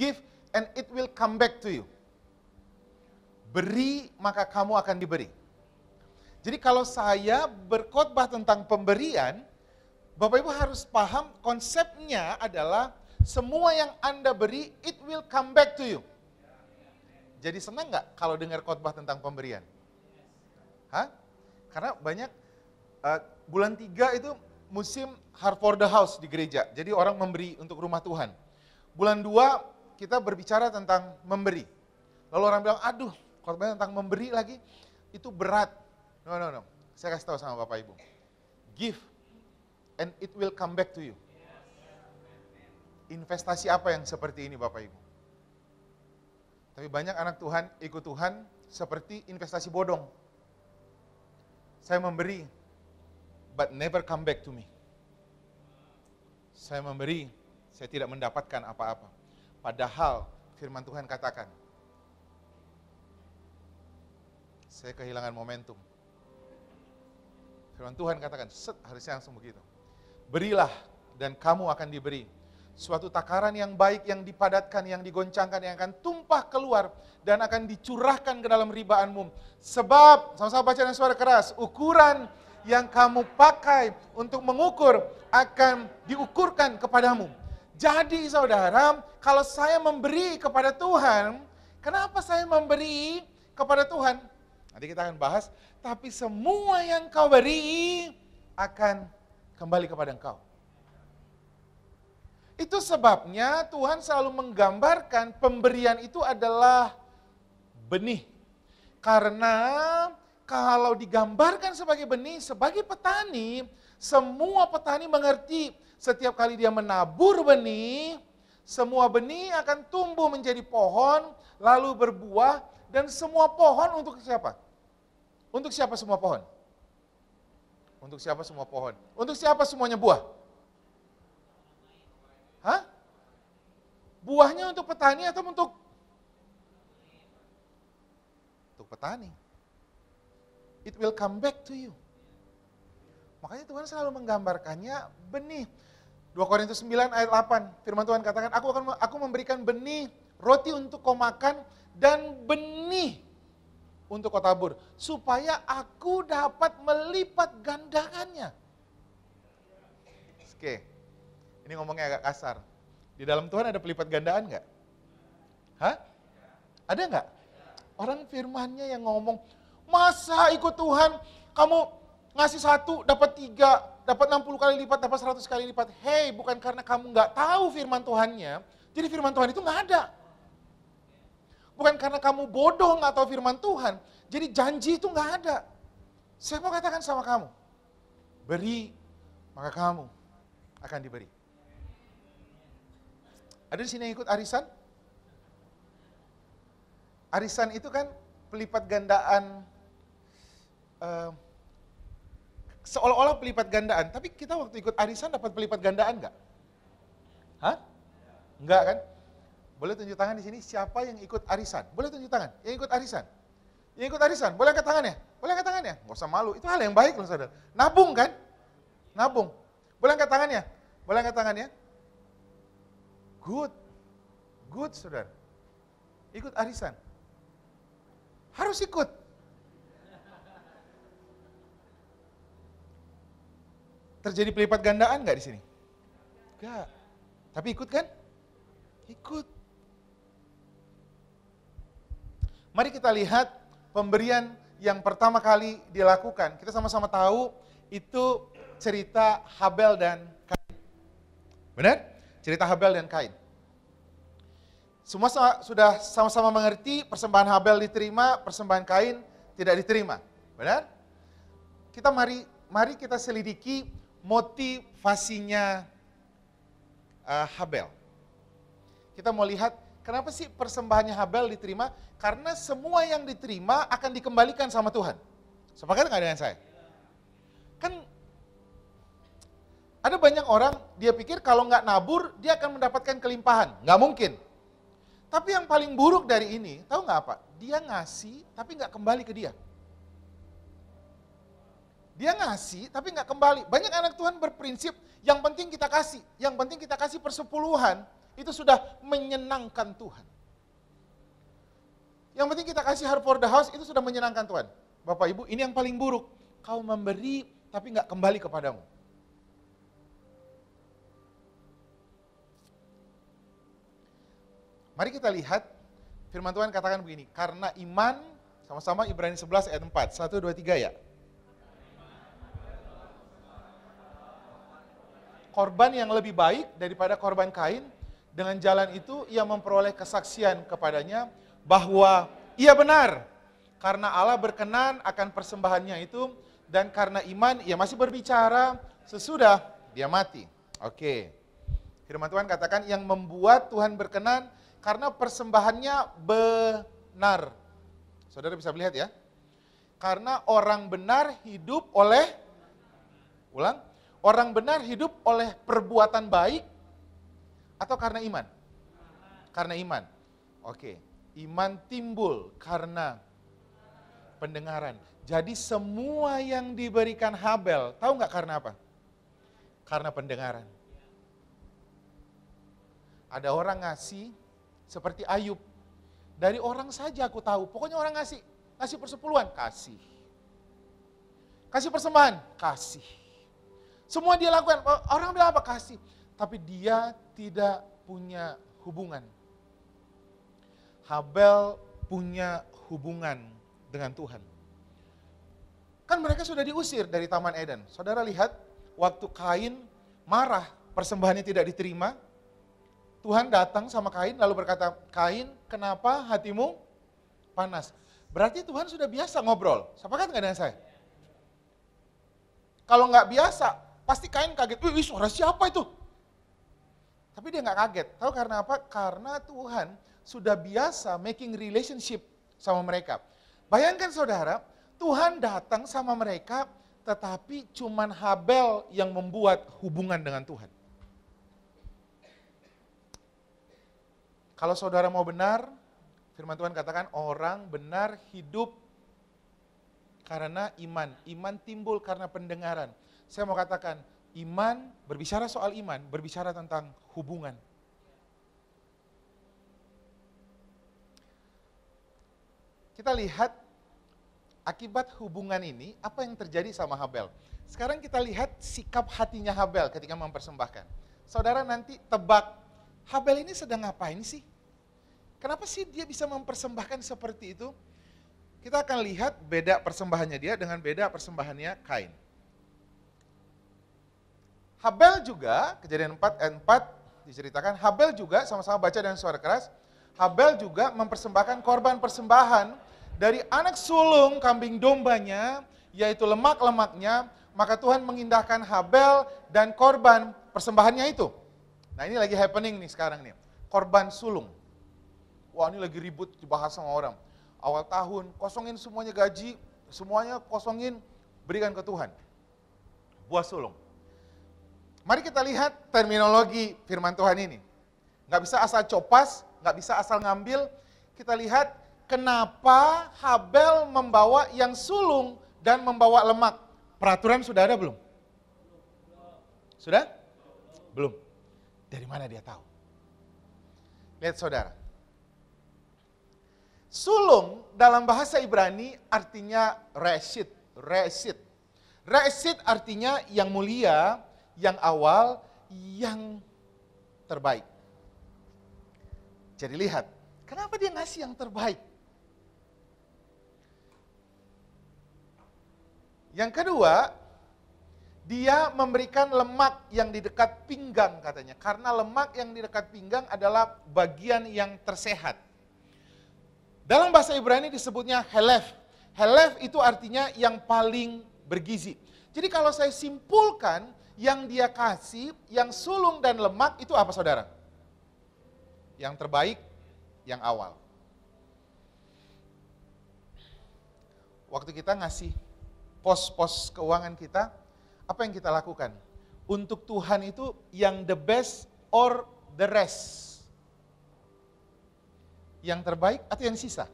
Give and it will come back to you. Beri maka kamu akan diberi. Jadi kalau saya berkhotbah tentang pemberian, Bapak Ibu harus paham konsepnya adalah semua yang Anda beri, it will come back to you. Jadi senang nggak kalau dengar khotbah tentang pemberian? Hah? Karena banyak uh, bulan tiga itu musim Hard for the House di gereja. Jadi orang memberi untuk rumah Tuhan. Bulan dua kita berbicara tentang memberi. Lalu orang bilang, aduh khotbahnya tentang memberi lagi, itu berat. No, no, no. Saya kasih tahu sama Bapak Ibu. Give and it will come back to you. Investasi apa yang seperti ini Bapak Ibu? Tapi banyak anak Tuhan ikut Tuhan seperti investasi bodong. Saya memberi, but never come back to me. Saya memberi, saya tidak mendapatkan apa-apa. Padahal firman Tuhan katakan, saya kehilangan momentum. Firman Tuhan katakan, set, harusnya langsung begitu. Berilah dan kamu akan diberi. Suatu takaran yang baik, yang dipadatkan, yang digoncangkan, yang akan tumpah keluar dan akan dicurahkan ke dalam ribaanmu. Sebab, sama-sama baca dengan suara keras, ukuran yang kamu pakai untuk mengukur akan diukurkan kepadamu. Jadi saudara, kalau saya memberi kepada Tuhan, kenapa saya memberi kepada Tuhan? Nanti kita akan bahas, tapi semua yang kau beri akan kembali kepada engkau. Itu sebabnya Tuhan selalu menggambarkan pemberian itu adalah benih. Karena kalau digambarkan sebagai benih, sebagai petani, semua petani mengerti setiap kali dia menabur benih, semua benih akan tumbuh menjadi pohon, lalu berbuah, dan semua pohon untuk siapa? Untuk siapa semua pohon? Untuk siapa semua pohon? Untuk siapa semuanya buah? Hah? Buahnya untuk petani atau untuk untuk petani? It will come back to you. Makanya Tuhan selalu menggambarkannya benih. 2 Korintus 9 ayat 8, firman Tuhan katakan, aku akan aku memberikan benih roti untuk kau makan dan benih untuk kau tabur, supaya aku dapat melipat gandakannya. Oke, ini ngomongnya agak kasar. Di dalam Tuhan ada pelipat gandaan nggak? Hah? Ada nggak? Orang firmannya yang ngomong, masa ikut Tuhan, kamu ngasih satu dapat tiga, dapat 60 kali lipat, dapat 100 kali lipat. Hei, bukan karena kamu nggak tahu firman Tuhannya, jadi firman Tuhan itu nggak ada. Bukan karena kamu bodoh nggak tahu firman Tuhan, jadi janji itu nggak ada. Saya mau katakan sama kamu, beri maka kamu akan diberi. Ada di sini yang ikut arisan? Arisan itu kan pelipat gandaan uh, seolah-olah pelipat gandaan. Tapi kita waktu ikut arisan dapat pelipat gandaan nggak? Hah? Enggak kan? Boleh tunjuk tangan di sini siapa yang ikut arisan? Boleh tunjuk tangan. Yang ikut arisan. Yang ikut arisan, boleh angkat tangan ya? Boleh angkat tangan ya? usah malu. Itu hal yang baik loh Saudara. Nabung kan? Nabung. Boleh angkat tangan ya? Boleh angkat tangan ya? Good. Good Saudara. Ikut arisan. Harus ikut. Terjadi pelipat gandaan nggak di sini? Enggak. Tapi ikut kan? Ikut. Mari kita lihat pemberian yang pertama kali dilakukan. Kita sama-sama tahu itu cerita Habel dan Kain. Benar? Cerita Habel dan Kain. Semua sudah sama-sama mengerti persembahan Habel diterima, persembahan Kain tidak diterima. Benar? Kita mari mari kita selidiki motivasinya uh, Habel. Kita mau lihat kenapa sih persembahannya Habel diterima? Karena semua yang diterima akan dikembalikan sama Tuhan. Sepakat nggak dengan saya? Kan ada banyak orang dia pikir kalau nggak nabur dia akan mendapatkan kelimpahan. Nggak mungkin. Tapi yang paling buruk dari ini, tahu nggak apa? Dia ngasih tapi nggak kembali ke dia. Dia ngasih tapi nggak kembali. Banyak anak Tuhan berprinsip yang penting kita kasih. Yang penting kita kasih persepuluhan itu sudah menyenangkan Tuhan. Yang penting kita kasih hard for the house itu sudah menyenangkan Tuhan. Bapak Ibu ini yang paling buruk. Kau memberi tapi nggak kembali kepadamu. Mari kita lihat firman Tuhan katakan begini, karena iman sama-sama Ibrani 11 ayat 4, 1, 2, 3 ya. korban yang lebih baik daripada korban Kain. Dengan jalan itu ia memperoleh kesaksian kepadanya bahwa ia benar karena Allah berkenan akan persembahannya itu dan karena iman ia masih berbicara sesudah dia mati. Oke. Firman Tuhan katakan yang membuat Tuhan berkenan karena persembahannya benar. Saudara bisa melihat ya. Karena orang benar hidup oleh ulang Orang benar hidup oleh perbuatan baik atau karena iman? Karena iman. Oke, iman timbul karena pendengaran. Jadi semua yang diberikan Habel, tahu nggak karena apa? Karena pendengaran. Ada orang ngasih seperti Ayub. Dari orang saja aku tahu, pokoknya orang ngasih. Ngasih persepuluhan, kasih. Kasih persembahan, kasih semua dia lakukan. Oh, orang bilang apa? Kasih. Tapi dia tidak punya hubungan. Habel punya hubungan dengan Tuhan. Kan mereka sudah diusir dari Taman Eden. Saudara lihat, waktu Kain marah persembahannya tidak diterima, Tuhan datang sama Kain lalu berkata, Kain kenapa hatimu panas? Berarti Tuhan sudah biasa ngobrol. Sepakat nggak dengan saya? Kalau nggak biasa, Pasti Kain kaget, wih suara siapa itu? Tapi dia nggak kaget. Tahu karena apa? Karena Tuhan sudah biasa making relationship sama mereka. Bayangkan saudara, Tuhan datang sama mereka tetapi cuman Habel yang membuat hubungan dengan Tuhan. Kalau saudara mau benar, firman Tuhan katakan orang benar hidup karena iman. Iman timbul karena pendengaran saya mau katakan, iman, berbicara soal iman, berbicara tentang hubungan. Kita lihat akibat hubungan ini, apa yang terjadi sama Habel. Sekarang kita lihat sikap hatinya Habel ketika mempersembahkan. Saudara nanti tebak, Habel ini sedang ngapain sih? Kenapa sih dia bisa mempersembahkan seperti itu? Kita akan lihat beda persembahannya dia dengan beda persembahannya Kain. Habel juga, kejadian 4 ayat 4 diceritakan, Habel juga sama-sama baca dengan suara keras, Habel juga mempersembahkan korban persembahan dari anak sulung kambing dombanya, yaitu lemak-lemaknya, maka Tuhan mengindahkan Habel dan korban persembahannya itu. Nah ini lagi happening nih sekarang nih, korban sulung. Wah ini lagi ribut dibahas sama orang. Awal tahun, kosongin semuanya gaji, semuanya kosongin, berikan ke Tuhan. Buah sulung Mari kita lihat terminologi firman Tuhan ini. Nggak bisa asal copas, nggak bisa asal ngambil. Kita lihat kenapa Habel membawa yang sulung dan membawa lemak. Peraturan sudah ada belum? Sudah? Belum. Dari mana dia tahu? Lihat saudara. Sulung dalam bahasa Ibrani artinya resit, resit. Resit artinya yang mulia, yang awal, yang terbaik. Jadi lihat, kenapa dia ngasih yang terbaik? Yang kedua, dia memberikan lemak yang di dekat pinggang katanya. Karena lemak yang di dekat pinggang adalah bagian yang tersehat. Dalam bahasa Ibrani disebutnya helef. Helef itu artinya yang paling bergizi. Jadi kalau saya simpulkan, yang dia kasih, yang sulung dan lemak itu apa saudara? Yang terbaik, yang awal. Waktu kita ngasih pos-pos keuangan kita, apa yang kita lakukan? Untuk Tuhan itu yang the best or the rest. Yang terbaik atau yang sisa?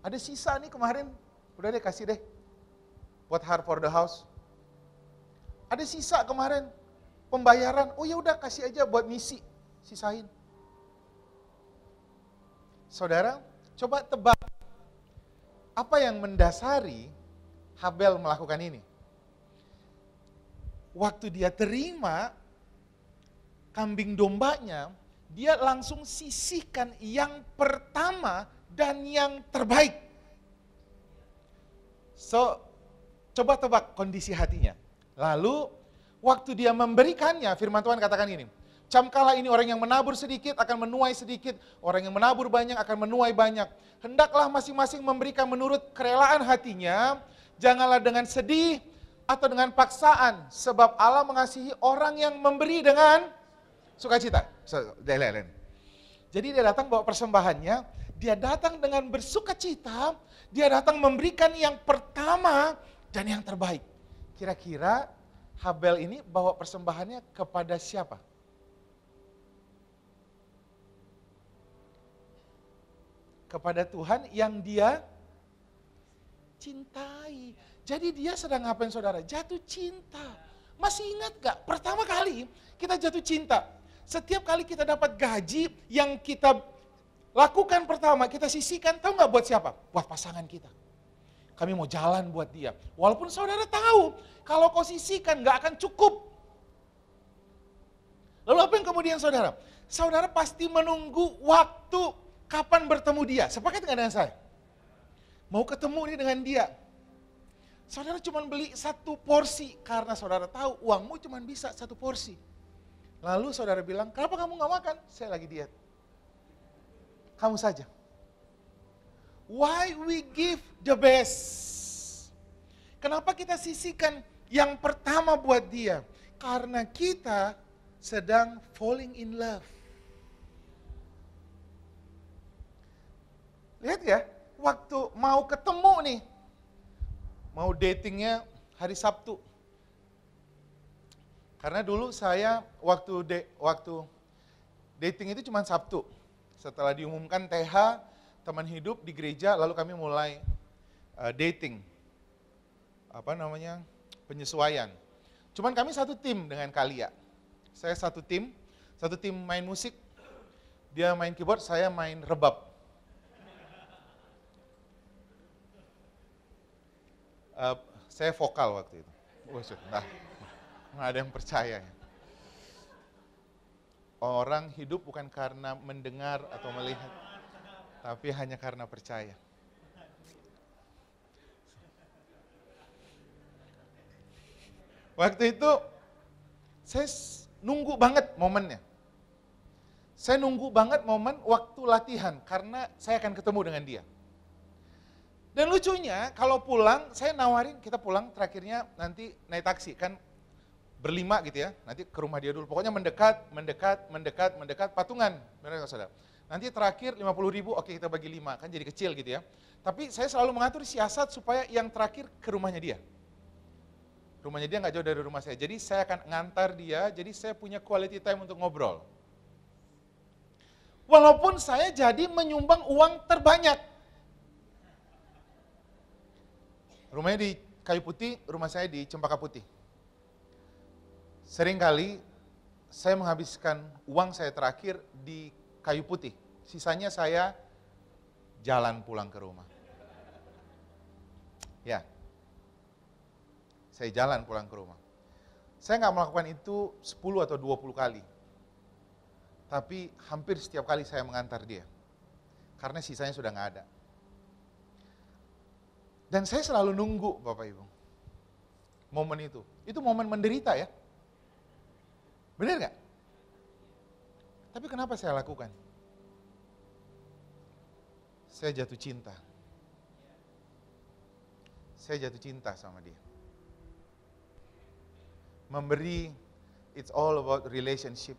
Ada sisa nih kemarin, udah deh kasih deh. Buat hard for the house, ada sisa kemarin pembayaran. Oh ya udah kasih aja buat misi, sisain. Saudara, coba tebak apa yang mendasari Habel melakukan ini? Waktu dia terima kambing dombanya, dia langsung sisihkan yang pertama dan yang terbaik. So, coba tebak kondisi hatinya. Lalu waktu dia memberikannya, firman Tuhan katakan ini, Camkala ini orang yang menabur sedikit akan menuai sedikit, orang yang menabur banyak akan menuai banyak. Hendaklah masing-masing memberikan menurut kerelaan hatinya, janganlah dengan sedih atau dengan paksaan, sebab Allah mengasihi orang yang memberi dengan sukacita. Jadi dia datang bawa persembahannya, dia datang dengan bersukacita, dia datang memberikan yang pertama dan yang terbaik. Kira-kira Habel ini bawa persembahannya kepada siapa? Kepada Tuhan yang dia cintai. Jadi dia sedang ngapain saudara? Jatuh cinta. Masih ingat gak? Pertama kali kita jatuh cinta. Setiap kali kita dapat gaji yang kita lakukan pertama, kita sisihkan, tahu gak buat siapa? Buat pasangan kita. Kami mau jalan buat dia. Walaupun saudara tahu, kalau kau sisihkan gak akan cukup. Lalu apa yang kemudian saudara? Saudara pasti menunggu waktu kapan bertemu dia. Sepakat nggak dengan saya? Mau ketemu ini dengan dia. Saudara cuma beli satu porsi karena saudara tahu uangmu cuma bisa satu porsi. Lalu saudara bilang, kenapa kamu nggak makan? Saya lagi diet. Kamu saja why we give the best? Kenapa kita sisihkan yang pertama buat dia? Karena kita sedang falling in love. Lihat ya, waktu mau ketemu nih, mau datingnya hari Sabtu. Karena dulu saya waktu de, waktu dating itu cuma Sabtu. Setelah diumumkan TH, teman hidup di gereja lalu kami mulai uh, dating apa namanya penyesuaian cuman kami satu tim dengan Kalia saya satu tim satu tim main musik dia main keyboard saya main rebab uh, saya vokal waktu itu nah, nggak ada yang percaya Orang hidup bukan karena mendengar atau melihat, tapi hanya karena percaya. Waktu itu saya nunggu banget momennya. Saya nunggu banget momen waktu latihan karena saya akan ketemu dengan dia. Dan lucunya kalau pulang saya nawarin kita pulang terakhirnya nanti naik taksi kan berlima gitu ya. Nanti ke rumah dia dulu. Pokoknya mendekat, mendekat, mendekat, mendekat patungan. Benar saudara? Nanti terakhir 50 ribu, oke kita bagi 5, kan jadi kecil gitu ya. Tapi saya selalu mengatur siasat supaya yang terakhir ke rumahnya dia. Rumahnya dia nggak jauh dari rumah saya. Jadi saya akan ngantar dia, jadi saya punya quality time untuk ngobrol. Walaupun saya jadi menyumbang uang terbanyak. Rumahnya di Kayu Putih, rumah saya di Cempaka Putih. sering kali saya menghabiskan uang saya terakhir di kayu putih. Sisanya saya jalan pulang ke rumah. Ya, saya jalan pulang ke rumah. Saya nggak melakukan itu 10 atau 20 kali. Tapi hampir setiap kali saya mengantar dia. Karena sisanya sudah nggak ada. Dan saya selalu nunggu Bapak Ibu. Momen itu. Itu momen menderita ya. Benar nggak? Tapi kenapa saya lakukan? Saya jatuh cinta. Saya jatuh cinta sama dia. Memberi, it's all about relationship.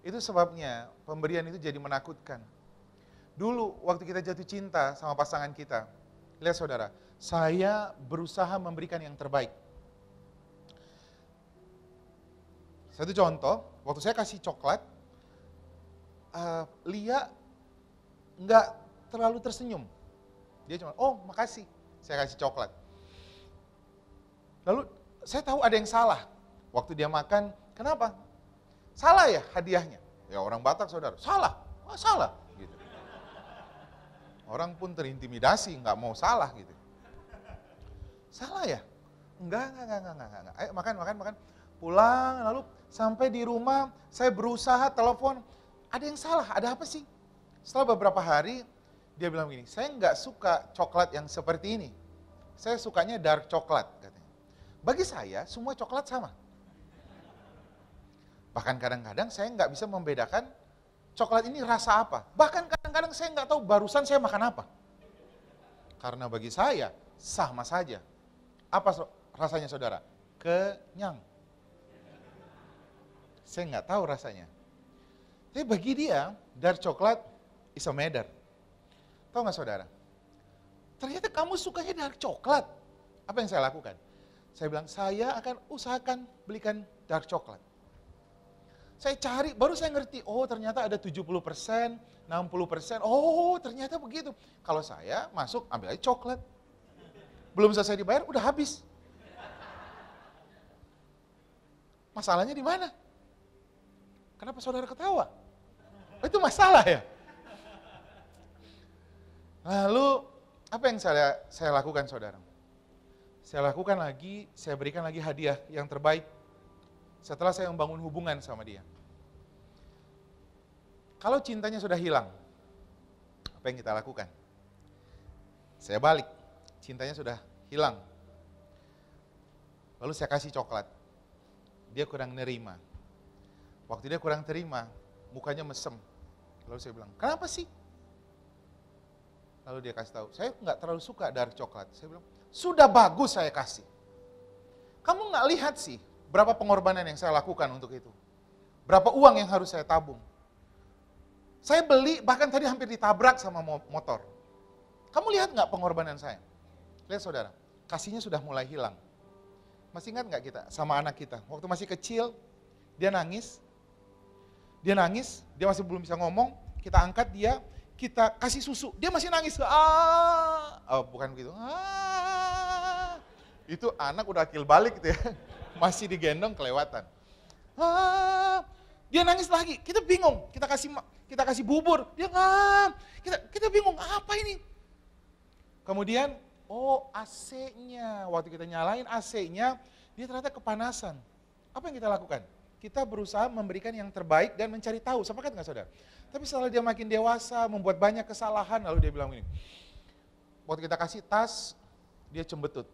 Itu sebabnya pemberian itu jadi menakutkan. Dulu waktu kita jatuh cinta sama pasangan kita, lihat saudara, saya berusaha memberikan yang terbaik Satu contoh, waktu saya kasih coklat, uh, Lia nggak terlalu tersenyum. Dia cuma, oh makasih, saya kasih coklat. Lalu saya tahu ada yang salah. Waktu dia makan, kenapa? Salah ya hadiahnya. Ya orang Batak saudara, salah, oh, salah. Gitu. Orang pun terintimidasi, nggak mau salah gitu. Salah ya? Enggak, enggak, enggak, enggak, enggak, enggak. Ayo makan, makan, makan. Pulang, lalu Sampai di rumah saya berusaha telepon, ada yang salah, ada apa sih? Setelah beberapa hari dia bilang gini, saya nggak suka coklat yang seperti ini. Saya sukanya dark coklat katanya. Bagi saya semua coklat sama. Bahkan kadang-kadang saya nggak bisa membedakan coklat ini rasa apa. Bahkan kadang-kadang saya nggak tahu barusan saya makan apa. Karena bagi saya sama saja. Apa rasanya saudara? Kenyang. Saya nggak tahu rasanya. Tapi bagi dia, dark coklat is a matter. Tahu nggak saudara? Ternyata kamu sukanya dark coklat. Apa yang saya lakukan? Saya bilang, saya akan usahakan belikan dark coklat. Saya cari, baru saya ngerti, oh ternyata ada 70%, 60%, persen, oh ternyata begitu. Kalau saya masuk, ambil aja coklat. Belum selesai dibayar, udah habis. Masalahnya di mana? Kenapa saudara ketawa? itu masalah ya. Lalu apa yang saya saya lakukan saudara? Saya lakukan lagi, saya berikan lagi hadiah yang terbaik setelah saya membangun hubungan sama dia. Kalau cintanya sudah hilang, apa yang kita lakukan? Saya balik, cintanya sudah hilang. Lalu saya kasih coklat. Dia kurang nerima. Waktu dia kurang terima, mukanya mesem. Lalu saya bilang, kenapa sih? Lalu dia kasih tahu, saya nggak terlalu suka dark coklat. Saya bilang, sudah bagus saya kasih. Kamu nggak lihat sih berapa pengorbanan yang saya lakukan untuk itu. Berapa uang yang harus saya tabung. Saya beli, bahkan tadi hampir ditabrak sama motor. Kamu lihat nggak pengorbanan saya? Lihat saudara, kasihnya sudah mulai hilang. Masih ingat nggak kita sama anak kita? Waktu masih kecil, dia nangis, dia nangis, dia masih belum bisa ngomong, kita angkat dia, kita kasih susu, dia masih nangis. Ah, oh, bukan begitu. Ah, itu anak udah akil balik gitu ya, masih digendong kelewatan. Ah, dia nangis lagi, kita bingung, kita kasih kita kasih bubur, dia ngam, ah. kita kita bingung apa ini. Kemudian, oh AC-nya, waktu kita nyalain AC-nya, dia ternyata kepanasan. Apa yang kita lakukan? kita berusaha memberikan yang terbaik dan mencari tahu, sepakat nggak saudara? Tapi setelah dia makin dewasa, membuat banyak kesalahan, lalu dia bilang ini waktu kita kasih tas, dia cembetut.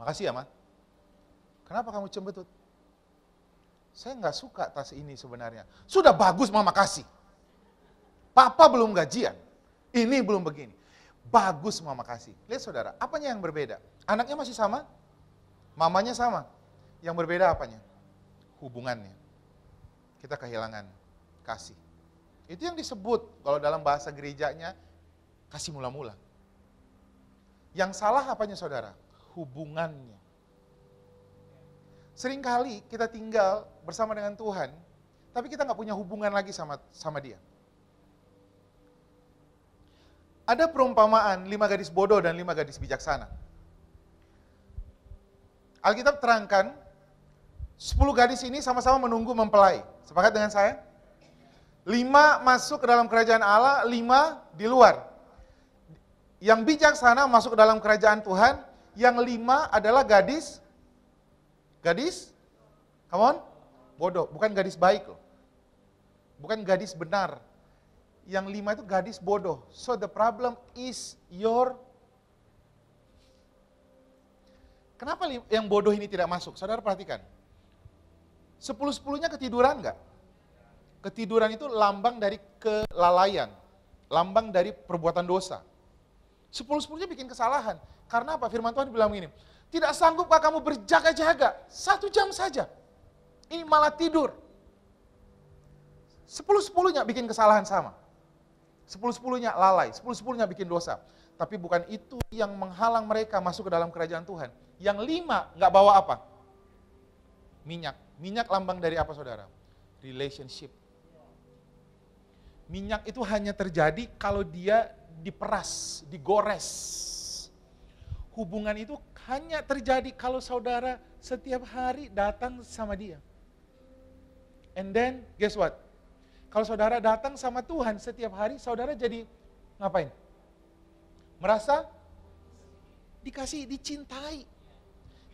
Makasih ya, Ma. Kenapa kamu cembetut? Saya nggak suka tas ini sebenarnya. Sudah bagus, Mama kasih. Papa belum gajian. Ini belum begini. Bagus, Mama kasih. Lihat saudara, apanya yang berbeda? Anaknya masih sama, mamanya sama. Yang berbeda apanya? hubungannya. Kita kehilangan kasih. Itu yang disebut kalau dalam bahasa gerejanya kasih mula-mula. Yang salah apanya saudara? Hubungannya. Seringkali kita tinggal bersama dengan Tuhan, tapi kita nggak punya hubungan lagi sama sama dia. Ada perumpamaan lima gadis bodoh dan lima gadis bijaksana. Alkitab terangkan Sepuluh gadis ini sama-sama menunggu mempelai. Sepakat dengan saya? Lima masuk ke dalam kerajaan Allah, lima di luar. Yang bijaksana masuk ke dalam kerajaan Tuhan, yang lima adalah gadis, gadis, come on, bodoh, bukan gadis baik loh. Bukan gadis benar. Yang lima itu gadis bodoh. So the problem is your Kenapa yang bodoh ini tidak masuk? Saudara perhatikan. Sepuluh-sepuluhnya ketiduran nggak? Ketiduran itu lambang dari kelalaian, lambang dari perbuatan dosa. Sepuluh-sepuluhnya bikin kesalahan. Karena apa? Firman Tuhan bilang begini, tidak sanggupkah kamu berjaga-jaga? Satu jam saja. Ini malah tidur. Sepuluh-sepuluhnya bikin kesalahan sama. Sepuluh-sepuluhnya lalai, sepuluh-sepuluhnya bikin dosa. Tapi bukan itu yang menghalang mereka masuk ke dalam kerajaan Tuhan. Yang lima nggak bawa apa? Minyak. Minyak lambang dari apa saudara? Relationship. Minyak itu hanya terjadi kalau dia diperas, digores. Hubungan itu hanya terjadi kalau saudara setiap hari datang sama dia. And then guess what? Kalau saudara datang sama Tuhan setiap hari, saudara jadi ngapain? Merasa dikasih, dicintai.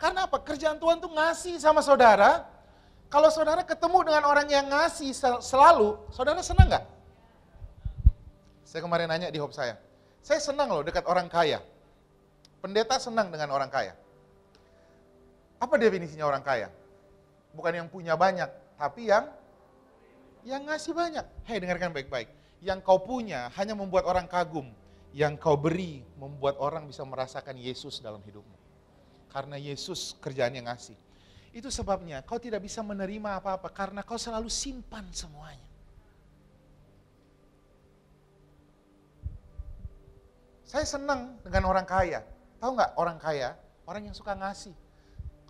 Karena apa? Kerjaan Tuhan tuh ngasih sama saudara, kalau saudara ketemu dengan orang yang ngasih selalu, saudara senang nggak? Saya kemarin nanya di hop saya. Saya senang loh dekat orang kaya. Pendeta senang dengan orang kaya. Apa definisinya orang kaya? Bukan yang punya banyak, tapi yang yang ngasih banyak. Hei dengarkan baik-baik. Yang kau punya hanya membuat orang kagum. Yang kau beri membuat orang bisa merasakan Yesus dalam hidupmu. Karena Yesus kerjaannya ngasih. Itu sebabnya kau tidak bisa menerima apa-apa karena kau selalu simpan semuanya. Saya senang dengan orang kaya. Tahu nggak orang kaya? Orang yang suka ngasih.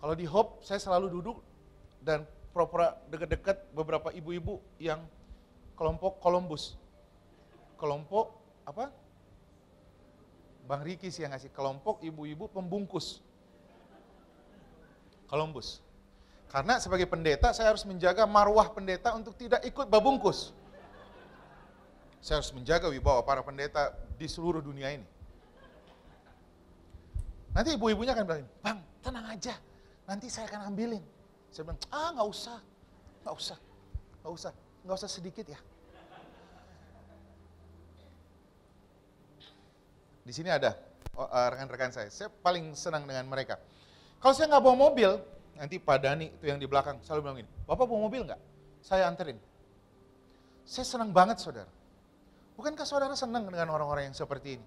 Kalau di Hope, saya selalu duduk dan pura-pura deket-deket beberapa ibu-ibu yang kelompok Columbus. Kelompok apa? Bang Riki sih yang ngasih. Kelompok ibu-ibu pembungkus. Columbus. Karena sebagai pendeta saya harus menjaga marwah pendeta untuk tidak ikut babungkus. Saya harus menjaga wibawa para pendeta di seluruh dunia ini. Nanti ibu-ibunya akan bilang, Bang, tenang aja, nanti saya akan ambilin. Saya bilang, ah nggak usah, nggak usah, nggak usah, nggak usah sedikit ya. Di sini ada oh, eh, rekan-rekan saya, saya paling senang dengan mereka. Kalau saya nggak bawa mobil, nanti Pak Dani itu yang di belakang selalu bilang gini, Bapak mau mobil nggak? Saya anterin. Saya senang banget saudara. Bukankah saudara senang dengan orang-orang yang seperti ini?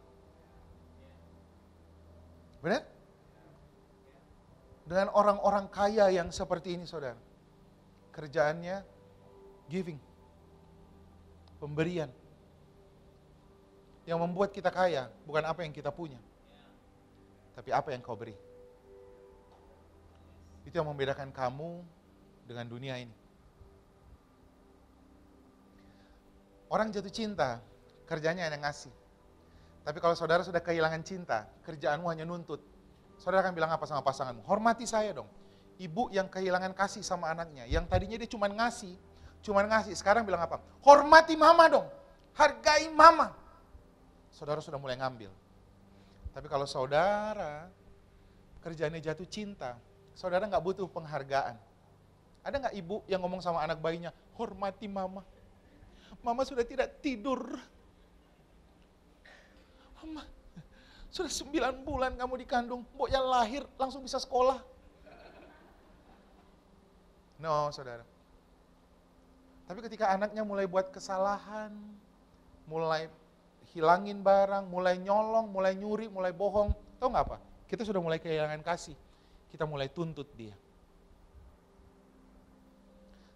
Benar? Dengan orang-orang kaya yang seperti ini saudara. Kerjaannya giving. Pemberian. Yang membuat kita kaya bukan apa yang kita punya. Tapi apa yang kau beri. Itu yang membedakan kamu dengan dunia ini. Orang jatuh cinta, kerjanya hanya ngasih. Tapi kalau saudara sudah kehilangan cinta, kerjaanmu hanya nuntut. Saudara akan bilang apa sama pasanganmu? Hormati saya dong. Ibu yang kehilangan kasih sama anaknya, yang tadinya dia cuma ngasih, cuma ngasih, sekarang bilang apa? Hormati mama dong, hargai mama. Saudara sudah mulai ngambil. Tapi kalau saudara kerjanya jatuh cinta, Saudara nggak butuh penghargaan. Ada nggak ibu yang ngomong sama anak bayinya, hormati mama. Mama sudah tidak tidur. Mama, sudah sembilan bulan kamu dikandung, mbok yang lahir langsung bisa sekolah. No, saudara. Tapi ketika anaknya mulai buat kesalahan, mulai hilangin barang, mulai nyolong, mulai nyuri, mulai bohong, tau nggak apa? Kita sudah mulai kehilangan kasih kita mulai tuntut dia.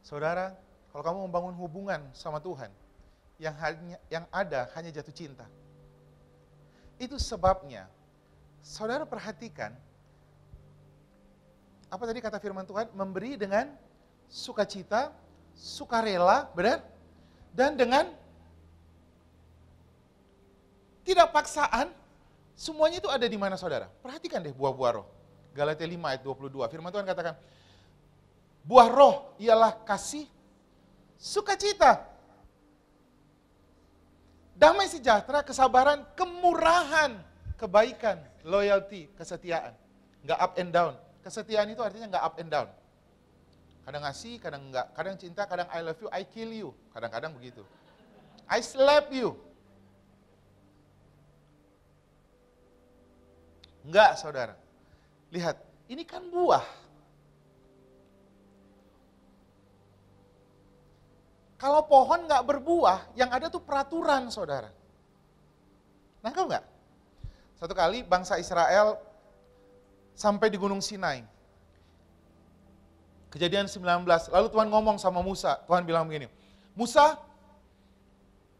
Saudara, kalau kamu membangun hubungan sama Tuhan, yang hanya yang ada hanya jatuh cinta. Itu sebabnya saudara perhatikan apa tadi kata firman Tuhan memberi dengan sukacita, sukarela, benar? Dan dengan tidak paksaan, semuanya itu ada di mana saudara? Perhatikan deh buah-buah roh. Galatia 5 ayat 22. Firman Tuhan katakan, buah roh ialah kasih, sukacita, damai sejahtera, kesabaran, kemurahan, kebaikan, loyalty, kesetiaan. Nggak up and down. Kesetiaan itu artinya nggak up and down. Kadang ngasih, kadang enggak. Kadang cinta, kadang I love you, I kill you. Kadang-kadang begitu. I slap you. Enggak, saudara. Lihat, ini kan buah. Kalau pohon nggak berbuah, yang ada tuh peraturan, saudara. Nangkap nggak? Satu kali bangsa Israel sampai di Gunung Sinai. Kejadian 19, lalu Tuhan ngomong sama Musa, Tuhan bilang begini, Musa,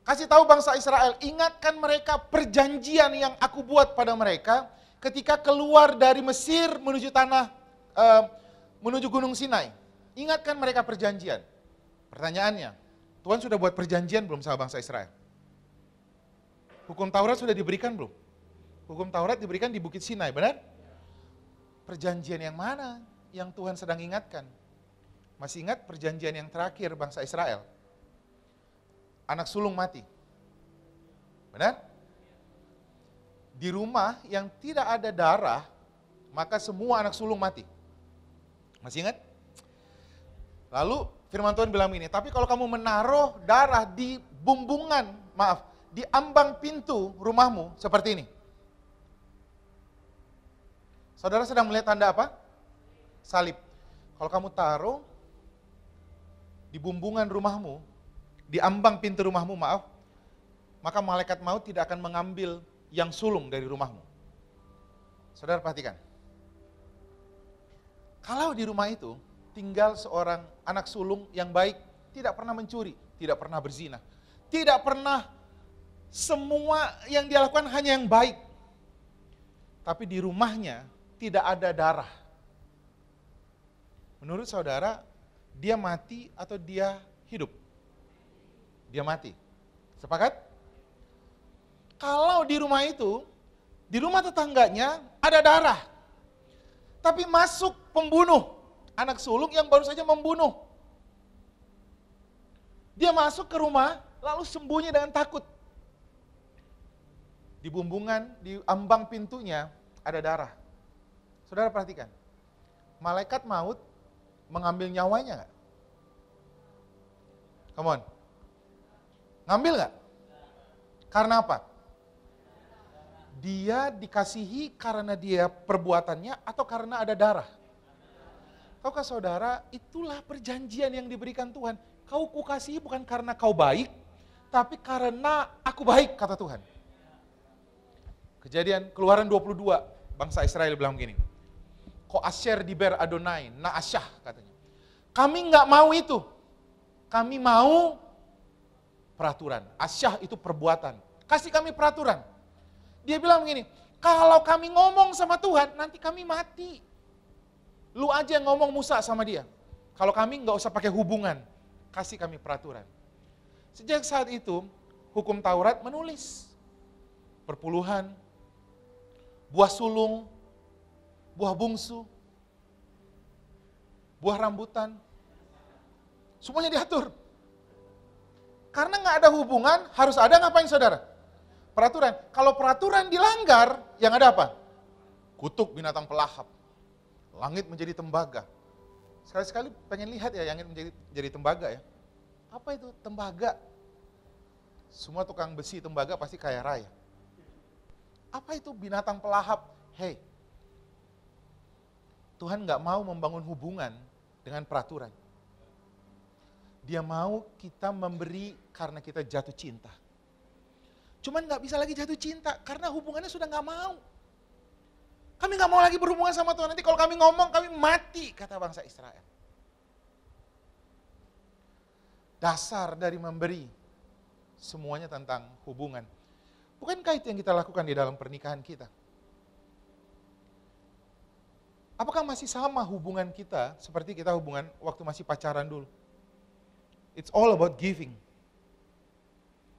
kasih tahu bangsa Israel, ingatkan mereka perjanjian yang aku buat pada mereka, ketika keluar dari Mesir menuju tanah e, menuju Gunung Sinai. Ingatkan mereka perjanjian. Pertanyaannya, Tuhan sudah buat perjanjian belum sama bangsa Israel? Hukum Taurat sudah diberikan belum? Hukum Taurat diberikan di Bukit Sinai, benar? Perjanjian yang mana yang Tuhan sedang ingatkan? Masih ingat perjanjian yang terakhir bangsa Israel? Anak sulung mati. Benar? di rumah yang tidak ada darah, maka semua anak sulung mati. Masih ingat? Lalu firman Tuhan bilang ini, tapi kalau kamu menaruh darah di bumbungan, maaf, di ambang pintu rumahmu seperti ini. Saudara sedang melihat tanda apa? Salib. Kalau kamu taruh di bumbungan rumahmu, di ambang pintu rumahmu, maaf, maka malaikat maut tidak akan mengambil yang sulung dari rumahmu. Saudara perhatikan. Kalau di rumah itu tinggal seorang anak sulung yang baik, tidak pernah mencuri, tidak pernah berzina, tidak pernah semua yang dia lakukan hanya yang baik. Tapi di rumahnya tidak ada darah. Menurut saudara, dia mati atau dia hidup? Dia mati. Sepakat? kalau di rumah itu, di rumah tetangganya ada darah. Tapi masuk pembunuh, anak sulung yang baru saja membunuh. Dia masuk ke rumah, lalu sembunyi dengan takut. Di bumbungan, di ambang pintunya ada darah. Saudara perhatikan, malaikat maut mengambil nyawanya nggak? Come on. Ngambil nggak? Karena apa? Dia dikasihi karena dia perbuatannya atau karena ada darah? Tahukah saudara, itulah perjanjian yang diberikan Tuhan. Kau kukasihi bukan karena kau baik, tapi karena aku baik, kata Tuhan. Kejadian keluaran 22, bangsa Israel bilang gini, Ko asher di ber Adonai, asyah katanya. Kami nggak mau itu, kami mau peraturan. Asyah itu perbuatan. Kasih kami peraturan. Dia bilang begini, kalau kami ngomong sama Tuhan, nanti kami mati. Lu aja yang ngomong Musa sama dia. Kalau kami nggak usah pakai hubungan, kasih kami peraturan. Sejak saat itu, hukum Taurat menulis perpuluhan, buah sulung, buah bungsu, buah rambutan, semuanya diatur. Karena nggak ada hubungan, harus ada ngapain saudara? peraturan. Kalau peraturan dilanggar, yang ada apa? Kutuk binatang pelahap. Langit menjadi tembaga. Sekali-sekali pengen lihat ya langit menjadi jadi tembaga ya. Apa itu tembaga? Semua tukang besi tembaga pasti kaya raya. Apa itu binatang pelahap? Hei, Tuhan nggak mau membangun hubungan dengan peraturan. Dia mau kita memberi karena kita jatuh cinta. Cuman nggak bisa lagi jatuh cinta karena hubungannya sudah nggak mau. Kami nggak mau lagi berhubungan sama Tuhan. Nanti kalau kami ngomong kami mati, kata bangsa Israel. Dasar dari memberi semuanya tentang hubungan. Bukankah itu yang kita lakukan di dalam pernikahan kita? Apakah masih sama hubungan kita seperti kita hubungan waktu masih pacaran dulu? It's all about giving.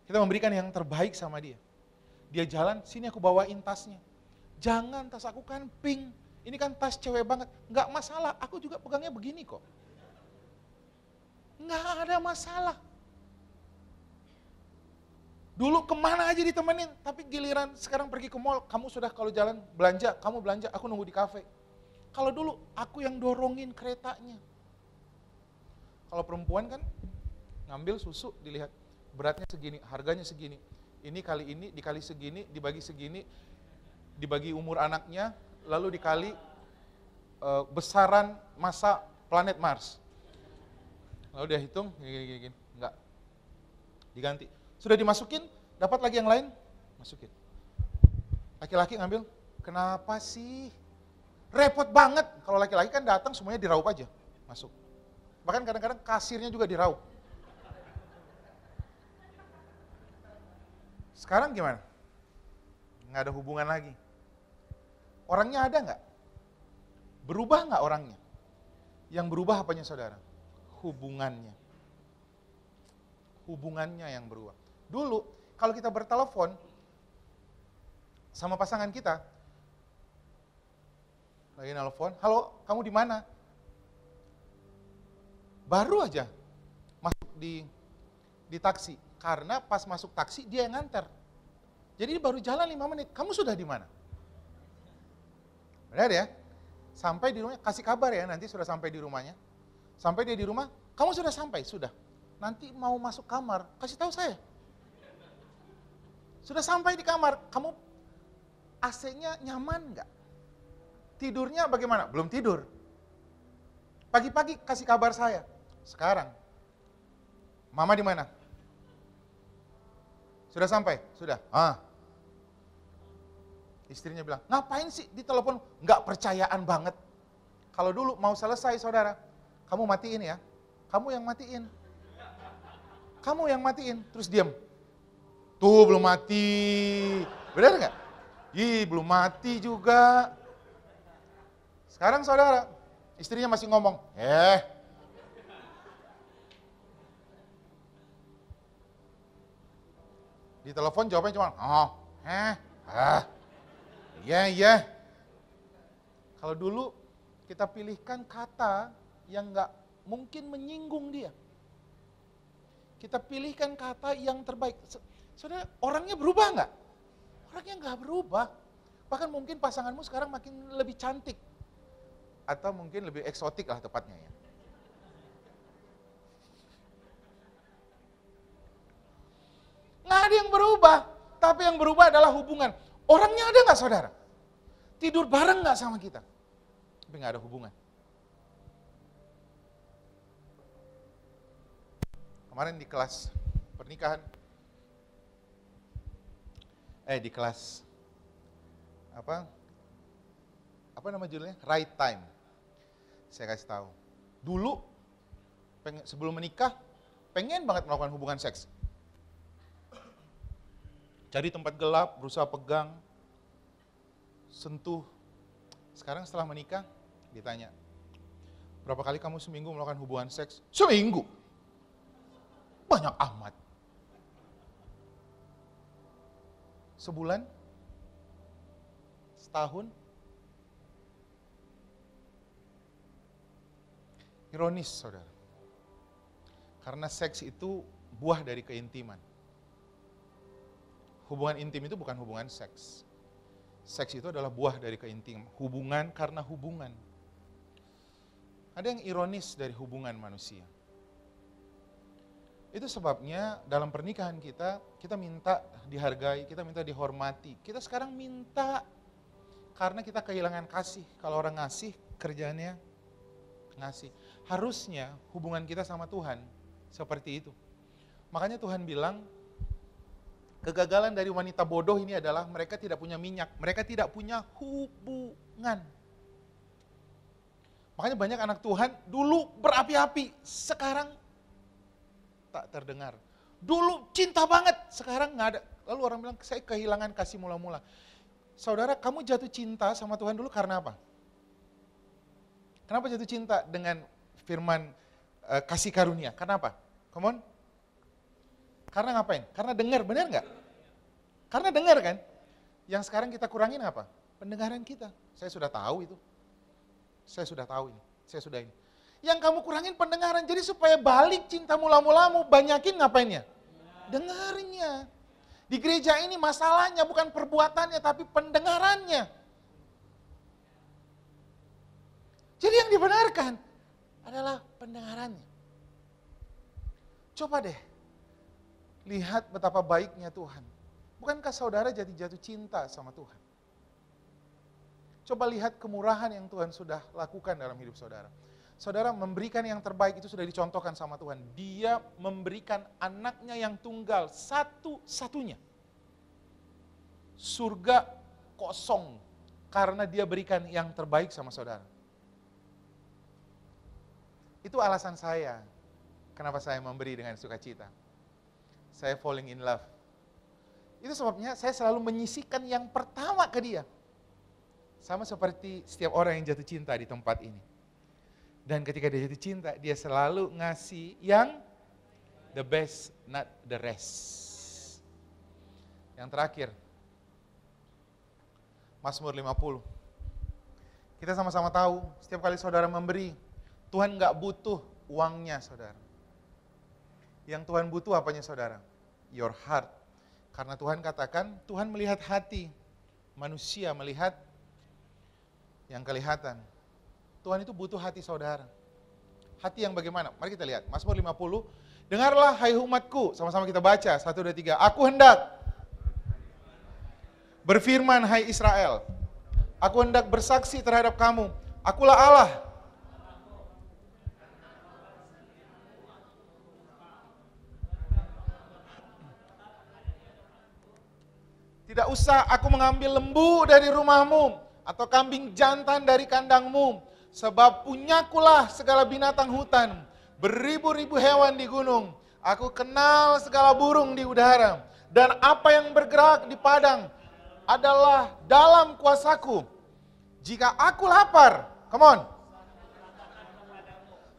Kita memberikan yang terbaik sama dia. Dia jalan, sini aku bawain tasnya. Jangan, tas aku kan pink. Ini kan tas cewek banget. Enggak masalah, aku juga pegangnya begini kok. Enggak ada masalah. Dulu kemana aja ditemenin, tapi giliran sekarang pergi ke mall, kamu sudah kalau jalan belanja, kamu belanja, aku nunggu di kafe. Kalau dulu aku yang dorongin keretanya. Kalau perempuan kan ngambil susu dilihat, beratnya segini, harganya segini. Ini kali ini dikali segini, dibagi segini, dibagi umur anaknya, lalu dikali e, besaran masa planet Mars. Lalu dia hitung, gini, gini, gini. enggak. Diganti. Sudah dimasukin, dapat lagi yang lain, masukin. Laki-laki ngambil, kenapa sih? Repot banget. Kalau laki-laki kan datang semuanya diraup aja, masuk. Bahkan kadang-kadang kasirnya juga diraup. Sekarang gimana? Nggak ada hubungan lagi. Orangnya ada nggak? Berubah nggak orangnya? Yang berubah apanya saudara? Hubungannya. Hubungannya yang berubah. Dulu kalau kita bertelepon sama pasangan kita, lagi nelfon halo kamu di mana? Baru aja masuk di di taksi, karena pas masuk taksi dia yang nganter. Jadi baru jalan lima menit, kamu sudah di mana? Benar ya? Sampai di rumahnya, kasih kabar ya nanti sudah sampai di rumahnya. Sampai dia di rumah, kamu sudah sampai? Sudah. Nanti mau masuk kamar, kasih tahu saya. Sudah sampai di kamar, kamu AC-nya nyaman nggak? Tidurnya bagaimana? Belum tidur. Pagi-pagi kasih kabar saya. Sekarang, mama di mana? Sudah sampai? Sudah. Ah. Istrinya bilang, ngapain sih ditelepon telepon? Nggak percayaan banget. Kalau dulu mau selesai saudara, kamu matiin ya. Kamu yang matiin. Kamu yang matiin, terus diam. Tuh belum mati. Benar nggak? Ih, belum mati juga. Sekarang saudara, istrinya masih ngomong, eh Di telepon jawabnya cuma, oh, eh, ah, iya, yeah, Kalau dulu kita pilihkan kata yang nggak mungkin menyinggung dia. Kita pilihkan kata yang terbaik. Saudara, orangnya berubah nggak? Orangnya nggak berubah. Bahkan mungkin pasanganmu sekarang makin lebih cantik. Atau mungkin lebih eksotik lah tepatnya ya. Nggak ada yang berubah. Tapi yang berubah adalah hubungan. Orangnya ada nggak saudara? Tidur bareng nggak sama kita? Tapi nggak ada hubungan. Kemarin di kelas pernikahan, eh di kelas apa? Apa nama judulnya? Right time. Saya kasih tahu. Dulu sebelum menikah pengen banget melakukan hubungan seks. Cari tempat gelap, berusaha pegang, sentuh. Sekarang setelah menikah, ditanya, berapa kali kamu seminggu melakukan hubungan seks? Seminggu? Banyak amat. Sebulan? Setahun? Ironis, saudara. Karena seks itu buah dari keintiman hubungan intim itu bukan hubungan seks. Seks itu adalah buah dari keintim. hubungan karena hubungan. Ada yang ironis dari hubungan manusia. Itu sebabnya dalam pernikahan kita, kita minta dihargai, kita minta dihormati. Kita sekarang minta karena kita kehilangan kasih. Kalau orang ngasih, kerjaannya ngasih. Harusnya hubungan kita sama Tuhan seperti itu. Makanya Tuhan bilang, Kegagalan dari wanita bodoh ini adalah mereka tidak punya minyak, mereka tidak punya hubungan. Makanya banyak anak Tuhan dulu berapi-api, sekarang tak terdengar. Dulu cinta banget, sekarang nggak ada. Lalu orang bilang, saya kehilangan kasih mula-mula. Saudara, kamu jatuh cinta sama Tuhan dulu karena apa? Kenapa jatuh cinta dengan firman uh, kasih karunia? Karena apa? Come on, karena ngapain? Karena dengar, benar nggak? Karena dengar kan? Yang sekarang kita kurangin apa? Pendengaran kita. Saya sudah tahu itu. Saya sudah tahu ini. Saya sudah ini. Yang kamu kurangin pendengaran. Jadi supaya balik cinta mula-mulamu, banyakin ngapainnya? Dengarnya. Di gereja ini masalahnya bukan perbuatannya, tapi pendengarannya. Jadi yang dibenarkan adalah pendengarannya. Coba deh, lihat betapa baiknya Tuhan. Bukankah saudara jadi jatuh cinta sama Tuhan? Coba lihat kemurahan yang Tuhan sudah lakukan dalam hidup saudara. Saudara memberikan yang terbaik itu sudah dicontohkan sama Tuhan. Dia memberikan anaknya yang tunggal satu-satunya. Surga kosong karena dia berikan yang terbaik sama saudara. Itu alasan saya kenapa saya memberi dengan sukacita saya falling in love. Itu sebabnya saya selalu menyisikan yang pertama ke dia. Sama seperti setiap orang yang jatuh cinta di tempat ini. Dan ketika dia jatuh cinta, dia selalu ngasih yang the best, not the rest. Yang terakhir, Mazmur 50. Kita sama-sama tahu, setiap kali saudara memberi, Tuhan nggak butuh uangnya saudara. Yang Tuhan butuh apanya saudara? Your heart. Karena Tuhan katakan, Tuhan melihat hati. Manusia melihat yang kelihatan. Tuhan itu butuh hati saudara. Hati yang bagaimana? Mari kita lihat. Mazmur 50. Dengarlah hai umatku. Sama-sama kita baca. Satu, dua, tiga. Aku hendak. Berfirman hai Israel. Aku hendak bersaksi terhadap kamu. Akulah Allah Tidak usah aku mengambil lembu dari rumahmu atau kambing jantan dari kandangmu. Sebab punyakulah segala binatang hutan, beribu-ribu hewan di gunung. Aku kenal segala burung di udara. Dan apa yang bergerak di padang adalah dalam kuasaku. Jika aku lapar, come on.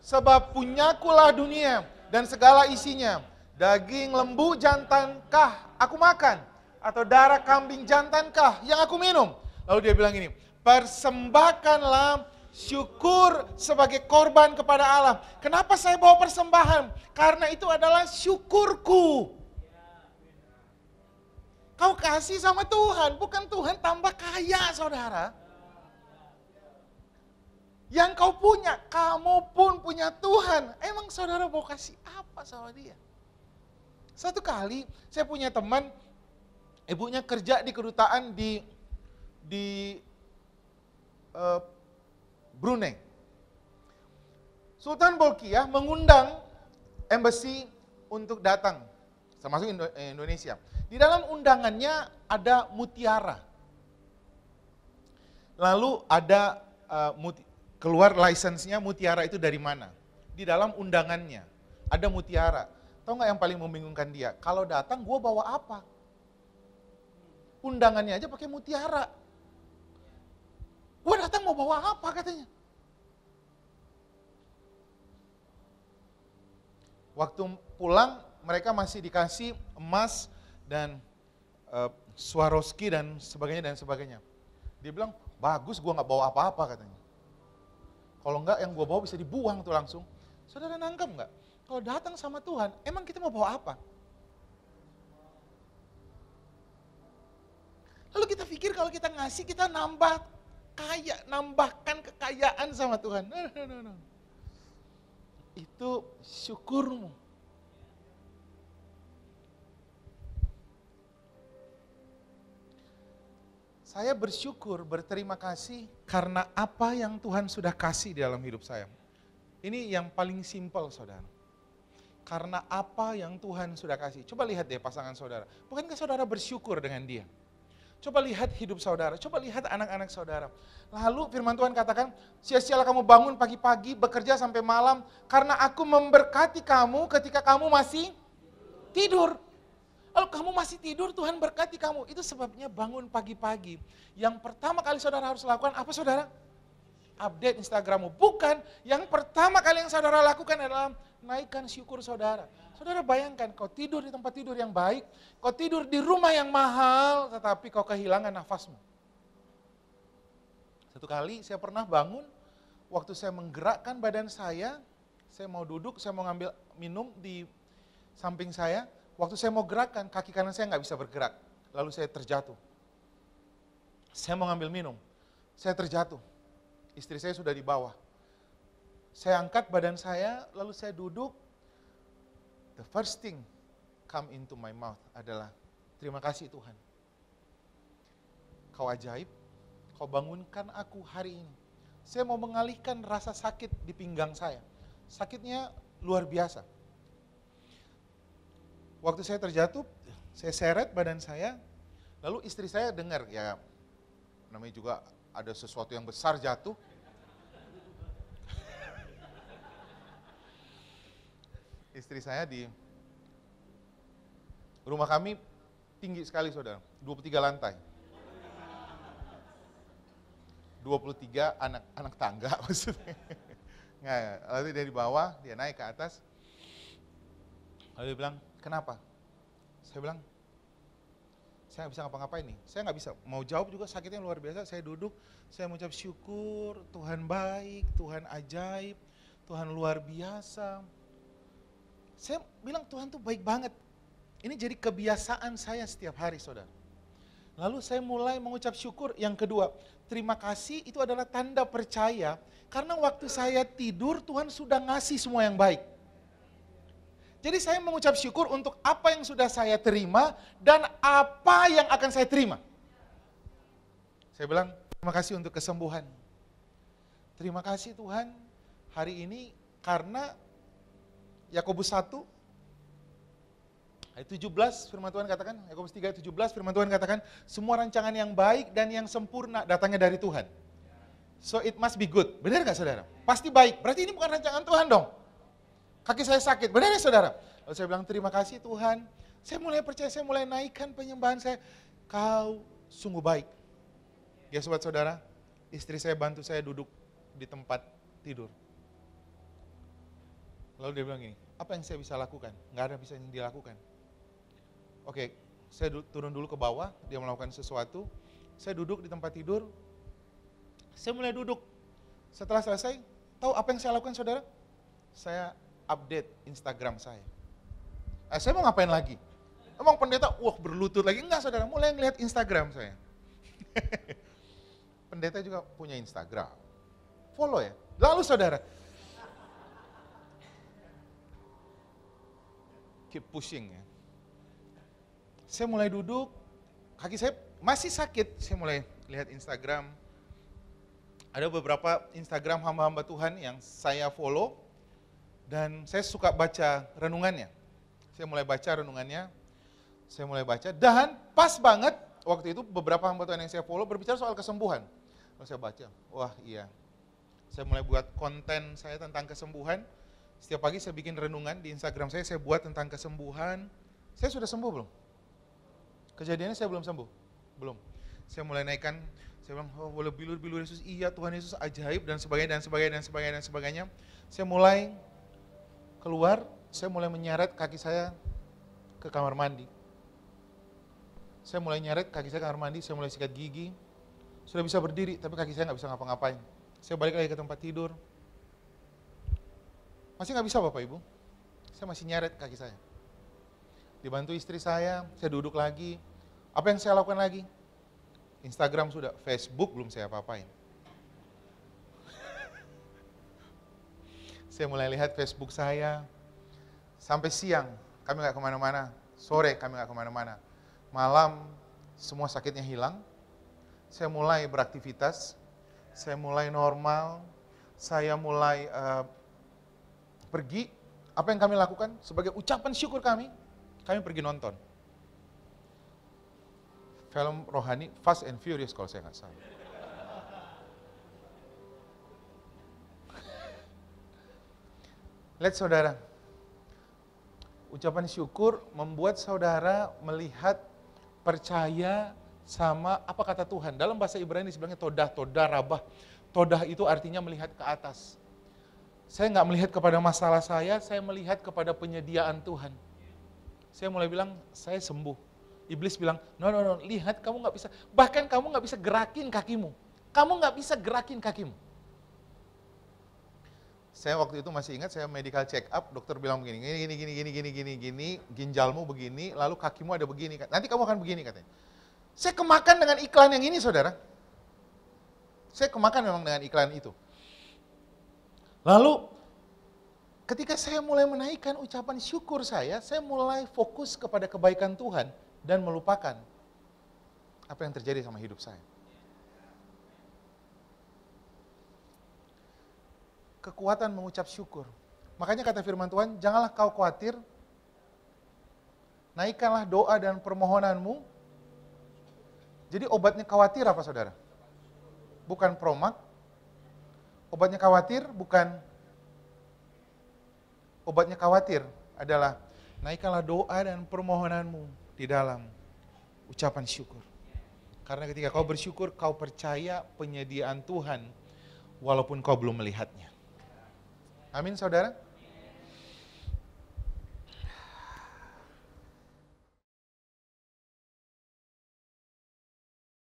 Sebab punyakulah dunia dan segala isinya. Daging lembu jantankah aku makan? atau darah kambing jantankah yang aku minum? Lalu dia bilang ini, persembahkanlah syukur sebagai korban kepada Allah. Kenapa saya bawa persembahan? Karena itu adalah syukurku. Kau kasih sama Tuhan, bukan Tuhan tambah kaya saudara. Yang kau punya, kamu pun punya Tuhan. Emang saudara mau kasih apa sama dia? Satu kali saya punya teman, Ibunya kerja di kedutaan di di uh, Brunei. Sultan Bolkiah mengundang embassy untuk datang, termasuk eh, Indonesia. Di dalam undangannya ada mutiara. Lalu ada uh, muti, keluar lisensinya mutiara itu dari mana? Di dalam undangannya ada mutiara. Tahu nggak yang paling membingungkan dia? Kalau datang gue bawa apa? undangannya aja pakai mutiara. Gue datang mau bawa apa katanya. Waktu pulang mereka masih dikasih emas dan e, Swarovski dan sebagainya dan sebagainya. Dia bilang, bagus gue nggak bawa apa-apa katanya. Kalau enggak yang gue bawa bisa dibuang tuh langsung. Saudara nangkep nggak? Kalau datang sama Tuhan, emang kita mau bawa apa? Lalu kita pikir kalau kita ngasih kita nambah kaya, nambahkan kekayaan sama Tuhan. No, no, no, no. Itu syukurmu. Saya bersyukur, berterima kasih karena apa yang Tuhan sudah kasih di dalam hidup saya. Ini yang paling simpel saudara. Karena apa yang Tuhan sudah kasih. Coba lihat deh pasangan saudara. Bukankah saudara bersyukur dengan dia? Coba lihat hidup saudara, coba lihat anak-anak saudara. Lalu firman Tuhan katakan, sia-sialah kamu bangun pagi-pagi, bekerja sampai malam, karena aku memberkati kamu ketika kamu masih tidur. Kalau kamu masih tidur, Tuhan berkati kamu. Itu sebabnya bangun pagi-pagi. Yang pertama kali saudara harus lakukan, apa saudara? Update Instagrammu. Bukan, yang pertama kali yang saudara lakukan adalah naikkan syukur saudara Saudara bayangkan kau tidur di tempat tidur yang baik, kau tidur di rumah yang mahal, tetapi kau kehilangan nafasmu. Satu kali saya pernah bangun, waktu saya menggerakkan badan saya, saya mau duduk, saya mau ngambil minum di samping saya, waktu saya mau gerakkan, kaki kanan saya nggak bisa bergerak, lalu saya terjatuh. Saya mau ngambil minum, saya terjatuh, istri saya sudah di bawah. Saya angkat badan saya, lalu saya duduk, the first thing come into my mouth adalah terima kasih Tuhan. Kau ajaib, kau bangunkan aku hari ini. Saya mau mengalihkan rasa sakit di pinggang saya. Sakitnya luar biasa. Waktu saya terjatuh, saya seret badan saya, lalu istri saya dengar ya namanya juga ada sesuatu yang besar jatuh. istri saya di rumah kami tinggi sekali saudara, 23 lantai. 23 anak anak tangga maksudnya. Nggak, lalu dari bawah dia naik ke atas. Lalu dia bilang, kenapa? Saya bilang, saya nggak bisa ngapa-ngapain nih. Saya nggak bisa. Mau jawab juga sakitnya luar biasa. Saya duduk, saya mengucap syukur, Tuhan baik, Tuhan ajaib, Tuhan luar biasa. Saya bilang Tuhan tuh baik banget. Ini jadi kebiasaan saya setiap hari, saudara. Lalu saya mulai mengucap syukur. Yang kedua, terima kasih itu adalah tanda percaya. Karena waktu saya tidur, Tuhan sudah ngasih semua yang baik. Jadi saya mengucap syukur untuk apa yang sudah saya terima dan apa yang akan saya terima. Saya bilang, terima kasih untuk kesembuhan. Terima kasih Tuhan hari ini karena Yakobus 1 ayat 17 firman Tuhan katakan, Yakobus 3 ayat 17 firman Tuhan katakan, semua rancangan yang baik dan yang sempurna datangnya dari Tuhan. So it must be good. Benar nggak saudara? Pasti baik. Berarti ini bukan rancangan Tuhan dong. Kaki saya sakit. Benar ya saudara? Lalu saya bilang terima kasih Tuhan. Saya mulai percaya, saya mulai naikkan penyembahan saya. Kau sungguh baik. Ya sobat saudara, istri saya bantu saya duduk di tempat tidur. Lalu dia bilang gini, apa yang saya bisa lakukan? Gak ada bisa yang dilakukan. Oke, saya turun dulu ke bawah, dia melakukan sesuatu. Saya duduk di tempat tidur, saya mulai duduk. Setelah selesai, tahu apa yang saya lakukan saudara? Saya update Instagram saya. Eh, saya mau ngapain lagi? Emang pendeta, wah berlutut lagi? Enggak saudara, mulai ngelihat Instagram saya. pendeta juga punya Instagram. Follow ya. Lalu saudara, keep pushing ya. Saya mulai duduk, kaki saya masih sakit, saya mulai lihat Instagram. Ada beberapa Instagram hamba-hamba Tuhan yang saya follow dan saya suka baca renungannya. Saya mulai baca renungannya, saya mulai baca dan pas banget waktu itu beberapa hamba Tuhan yang saya follow berbicara soal kesembuhan. Lalu saya baca, wah iya. Saya mulai buat konten saya tentang kesembuhan setiap pagi saya bikin renungan di Instagram saya, saya buat tentang kesembuhan. Saya sudah sembuh belum? Kejadiannya saya belum sembuh. Belum. Saya mulai naikkan, saya bilang, oh, boleh bilur-bilur Yesus, iya Tuhan Yesus ajaib, dan sebagainya, dan sebagainya, dan sebagainya, dan sebagainya. Saya mulai keluar, saya mulai menyeret kaki saya ke kamar mandi. Saya mulai nyeret kaki saya ke kamar mandi, saya mulai sikat gigi. Sudah bisa berdiri, tapi kaki saya nggak bisa ngapa-ngapain. Saya balik lagi ke tempat tidur, masih nggak bisa Bapak Ibu. Saya masih nyeret kaki saya. Dibantu istri saya, saya duduk lagi. Apa yang saya lakukan lagi? Instagram sudah, Facebook belum saya apa-apain. saya mulai lihat Facebook saya. Sampai siang, kami nggak kemana-mana. Sore kami nggak kemana-mana. Malam, semua sakitnya hilang. Saya mulai beraktivitas. Saya mulai normal. Saya mulai uh, pergi, apa yang kami lakukan sebagai ucapan syukur kami, kami pergi nonton. Film rohani Fast and Furious kalau saya nggak salah. Lihat saudara, ucapan syukur membuat saudara melihat percaya sama apa kata Tuhan. Dalam bahasa Ibrani sebenarnya todah, todah, rabah. Todah itu artinya melihat ke atas saya nggak melihat kepada masalah saya, saya melihat kepada penyediaan Tuhan. Saya mulai bilang, saya sembuh. Iblis bilang, no, no, no, lihat kamu nggak bisa. Bahkan kamu nggak bisa gerakin kakimu. Kamu nggak bisa gerakin kakimu. Saya waktu itu masih ingat, saya medical check up, dokter bilang begini, gini, gini, gini, gini, gini, gini, gini, ginjalmu begini, lalu kakimu ada begini, nanti kamu akan begini katanya. Saya kemakan dengan iklan yang ini saudara. Saya kemakan memang dengan iklan itu Lalu ketika saya mulai menaikkan ucapan syukur saya, saya mulai fokus kepada kebaikan Tuhan dan melupakan apa yang terjadi sama hidup saya. Kekuatan mengucap syukur. Makanya kata firman Tuhan, janganlah kau khawatir, naikkanlah doa dan permohonanmu. Jadi obatnya khawatir apa saudara? Bukan promak, Obatnya khawatir bukan obatnya khawatir adalah naikkanlah doa dan permohonanmu di dalam ucapan syukur. Karena ketika kau bersyukur, kau percaya penyediaan Tuhan walaupun kau belum melihatnya. Amin saudara.